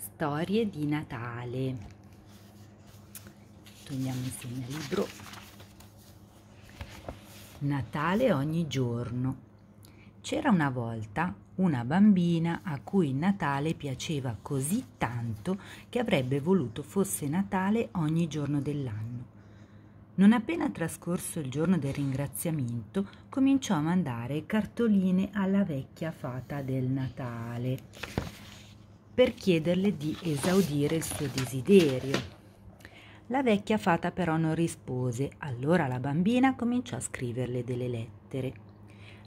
Storie di Natale. Togliamo il libro. Natale ogni giorno. C'era una volta una bambina a cui Natale piaceva così tanto che avrebbe voluto fosse Natale ogni giorno dell'anno. Non appena trascorso il giorno del ringraziamento, cominciò a mandare cartoline alla vecchia fata del Natale per chiederle di esaudire il suo desiderio. La vecchia fata però non rispose, allora la bambina cominciò a scriverle delle lettere.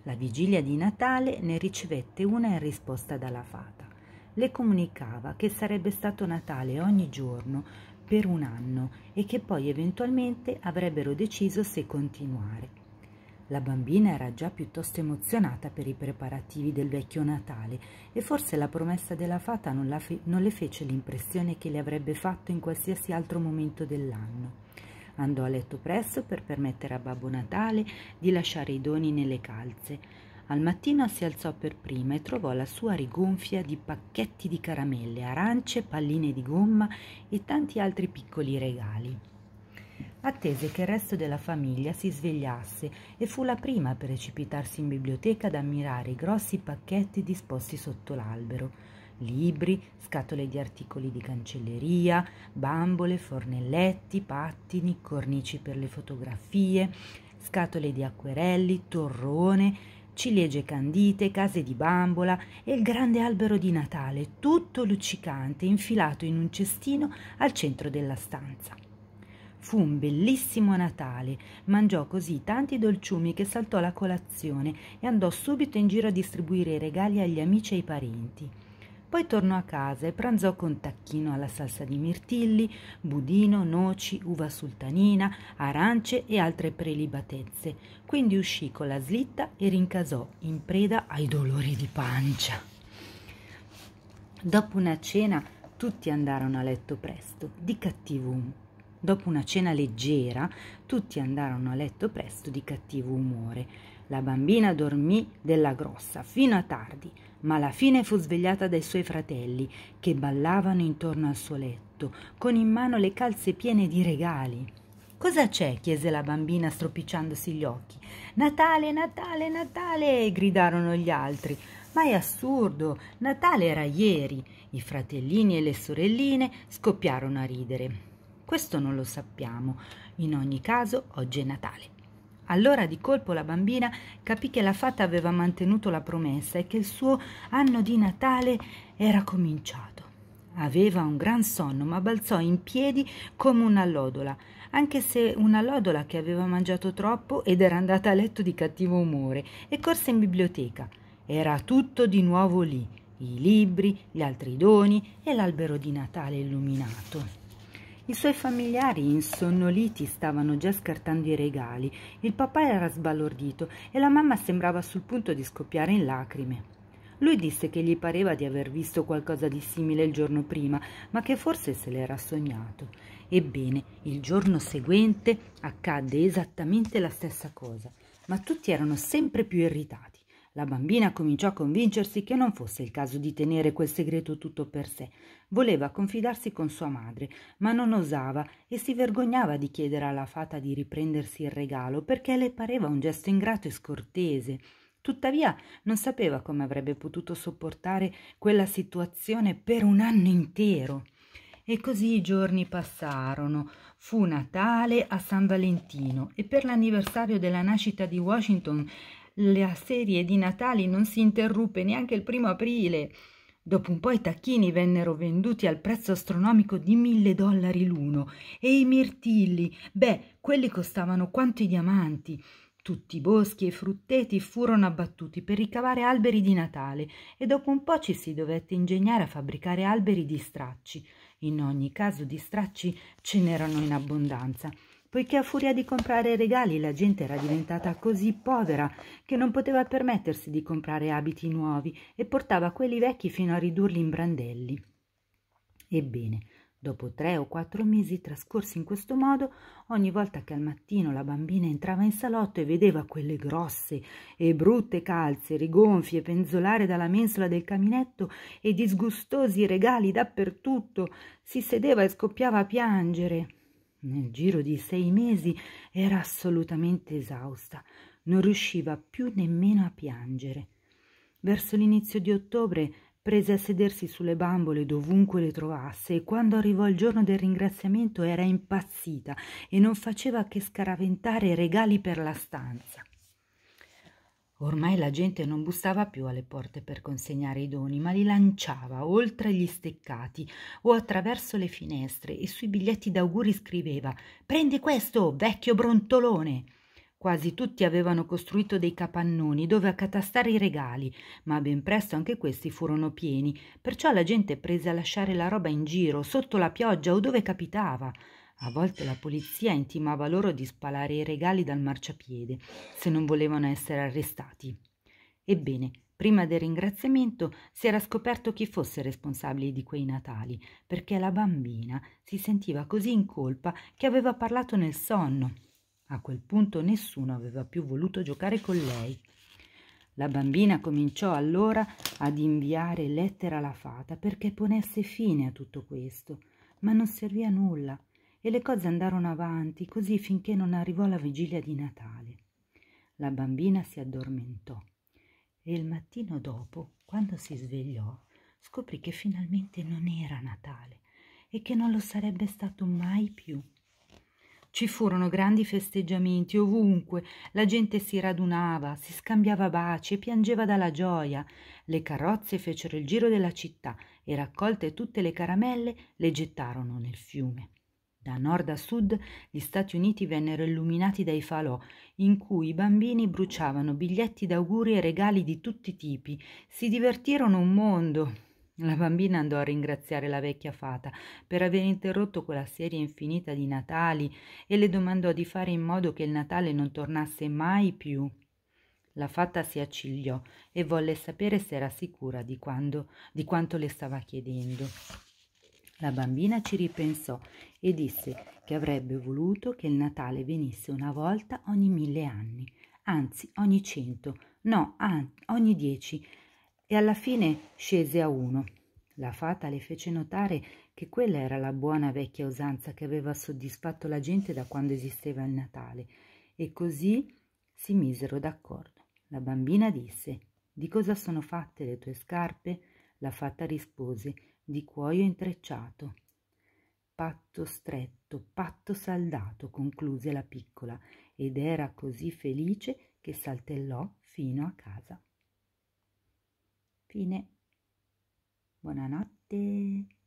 La vigilia di Natale ne ricevette una in risposta dalla fata. Le comunicava che sarebbe stato Natale ogni giorno per un anno e che poi eventualmente avrebbero deciso se continuare. La bambina era già piuttosto emozionata per i preparativi del vecchio Natale e forse la promessa della fata non, fe non le fece l'impressione che le avrebbe fatto in qualsiasi altro momento dell'anno. Andò a letto presto per permettere a Babbo Natale di lasciare i doni nelle calze. Al mattino si alzò per prima e trovò la sua rigonfia di pacchetti di caramelle, arance, palline di gomma e tanti altri piccoli regali attese che il resto della famiglia si svegliasse e fu la prima a precipitarsi in biblioteca ad ammirare i grossi pacchetti disposti sotto l'albero. Libri, scatole di articoli di cancelleria, bambole, fornelletti, pattini, cornici per le fotografie, scatole di acquerelli, torrone, ciliegie candite, case di bambola e il grande albero di Natale, tutto luccicante, infilato in un cestino al centro della stanza. Fu un bellissimo Natale. Mangiò così tanti dolciumi che saltò la colazione e andò subito in giro a distribuire i regali agli amici e ai parenti. Poi tornò a casa e pranzò con tacchino alla salsa di mirtilli, budino, noci, uva sultanina, arance e altre prelibatezze. Quindi uscì con la slitta e rincasò, in preda ai dolori di pancia. Dopo una cena tutti andarono a letto presto, di cattivo umore. Dopo una cena leggera, tutti andarono a letto presto di cattivo umore. La bambina dormì della grossa fino a tardi, ma alla fine fu svegliata dai suoi fratelli che ballavano intorno al suo letto, con in mano le calze piene di regali. Cosa c'è? chiese la bambina stropicciandosi gli occhi. Natale, Natale, Natale! gridarono gli altri. Ma è assurdo! Natale era ieri! I fratellini e le sorelline scoppiarono a ridere. Questo non lo sappiamo. In ogni caso, oggi è Natale. Allora di colpo la bambina capì che la fata aveva mantenuto la promessa e che il suo anno di Natale era cominciato. Aveva un gran sonno, ma balzò in piedi come una lodola, anche se una lodola che aveva mangiato troppo ed era andata a letto di cattivo umore, e corse in biblioteca. Era tutto di nuovo lì, i libri, gli altri doni e l'albero di Natale illuminato. I suoi familiari insonnoliti stavano già scartando i regali, il papà era sbalordito e la mamma sembrava sul punto di scoppiare in lacrime. Lui disse che gli pareva di aver visto qualcosa di simile il giorno prima, ma che forse se l'era sognato. Ebbene, il giorno seguente accadde esattamente la stessa cosa, ma tutti erano sempre più irritati. La bambina cominciò a convincersi che non fosse il caso di tenere quel segreto tutto per sé. Voleva confidarsi con sua madre, ma non osava e si vergognava di chiedere alla fata di riprendersi il regalo perché le pareva un gesto ingrato e scortese. Tuttavia non sapeva come avrebbe potuto sopportare quella situazione per un anno intero. E così i giorni passarono. Fu Natale a San Valentino e per l'anniversario della nascita di Washington la serie di Natali non si interruppe neanche il primo aprile. Dopo un po' i tacchini vennero venduti al prezzo astronomico di mille dollari l'uno e i mirtilli, beh, quelli costavano quanto i diamanti. Tutti i boschi e i frutteti furono abbattuti per ricavare alberi di Natale e dopo un po' ci si dovette ingegnare a fabbricare alberi di stracci. In ogni caso di stracci ce n'erano in abbondanza poiché a furia di comprare regali la gente era diventata così povera che non poteva permettersi di comprare abiti nuovi e portava quelli vecchi fino a ridurli in brandelli. Ebbene, Dopo tre o quattro mesi trascorsi in questo modo, ogni volta che al mattino la bambina entrava in salotto e vedeva quelle grosse e brutte calze rigonfie penzolare dalla mensola del caminetto e disgustosi regali dappertutto, si sedeva e scoppiava a piangere nel giro di sei mesi era assolutamente esausta, non riusciva più nemmeno a piangere. Verso l'inizio di ottobre prese a sedersi sulle bambole dovunque le trovasse e quando arrivò il giorno del ringraziamento era impazzita e non faceva che scaraventare regali per la stanza. Ormai la gente non bussava più alle porte per consegnare i doni, ma li lanciava oltre gli steccati o attraverso le finestre e sui biglietti d'auguri scriveva Prendi questo, vecchio brontolone. Quasi tutti avevano costruito dei capannoni dove accatastare i regali, ma ben presto anche questi furono pieni, perciò la gente prese a lasciare la roba in giro, sotto la pioggia o dove capitava. A volte la polizia intimava loro di spalare i regali dal marciapiede, se non volevano essere arrestati. Ebbene, prima del ringraziamento si era scoperto chi fosse responsabile di quei Natali, perché la bambina si sentiva così in colpa che aveva parlato nel sonno. A quel punto nessuno aveva più voluto giocare con lei. La bambina cominciò allora ad inviare lettera alla fata perché ponesse fine a tutto questo, ma non servì a nulla e le cose andarono avanti così finché non arrivò la vigilia di Natale. La bambina si addormentò e il mattino dopo, quando si svegliò, scoprì che finalmente non era Natale e che non lo sarebbe stato mai più. Ci furono grandi festeggiamenti ovunque, la gente si radunava, si scambiava baci e piangeva dalla gioia. Le carrozze fecero il giro della città e raccolte tutte le caramelle le gettarono nel fiume. Da nord a sud gli Stati Uniti vennero illuminati dai falò, in cui i bambini bruciavano biglietti d'auguri e regali di tutti i tipi. Si divertirono un mondo. La bambina andò a ringraziare la vecchia fata per aver interrotto quella serie infinita di Natali e le domandò di fare in modo che il Natale non tornasse mai più. La fata si accigliò e volle sapere se era sicura di, quando, di quanto le stava chiedendo. La bambina ci ripensò e disse che avrebbe voluto che il Natale venisse una volta ogni mille anni, anzi ogni cento, no, an- ogni dieci, e alla fine scese a uno. La fata le fece notare che quella era la buona vecchia usanza che aveva soddisfatto la gente da quando esisteva il Natale, e così si misero d'accordo. La bambina disse Di cosa sono fatte le tue scarpe? La fata rispose di cuoio intrecciato. Patto stretto, patto saldato, concluse la piccola, ed era così felice che saltellò fino a casa. Fine. Buonanotte.